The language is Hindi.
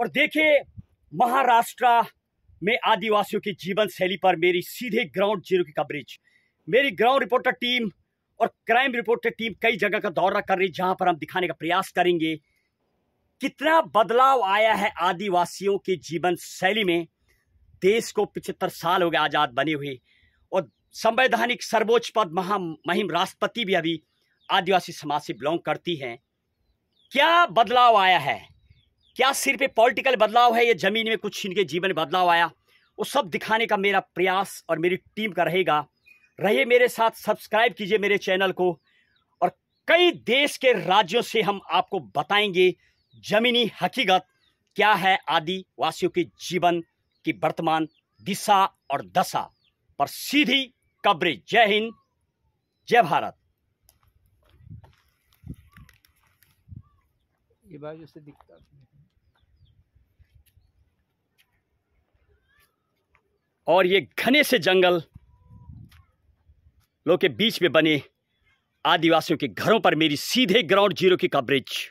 और देखिए महाराष्ट्र में आदिवासियों की जीवन शैली पर मेरी सीधे ग्राउंड जीरो की कवरेज मेरी ग्राउंड रिपोर्टर टीम और क्राइम रिपोर्टर टीम कई जगह का दौरा कर रही जहां पर हम दिखाने का प्रयास करेंगे कितना बदलाव आया है आदिवासियों के जीवन शैली में देश को पिछहत्तर साल हो गए आज़ाद बने हुए और संवैधानिक सर्वोच्च पद महामहिम राष्ट्रपति भी अभी आदिवासी समाज से बिलोंग करती हैं क्या बदलाव आया है क्या सिर्फ पॉलिटिकल बदलाव है या जमीन में कुछ इनके जीवन बदलाव आया वो सब दिखाने का मेरा प्रयास और मेरी टीम का रहेगा रहिए मेरे साथ सब्सक्राइब कीजिए मेरे चैनल को और कई देश के राज्यों से हम आपको बताएंगे जमीनी हकीकत क्या है आदिवासियों के जीवन की वर्तमान दिशा और दशा पर सीधी कवरेज जय हिंद जय भारत ये बाजू से दिखता और ये घने से जंगल लोग के बीच में बने आदिवासियों के घरों पर मेरी सीधे ग्राउंड जीरो की कवरेज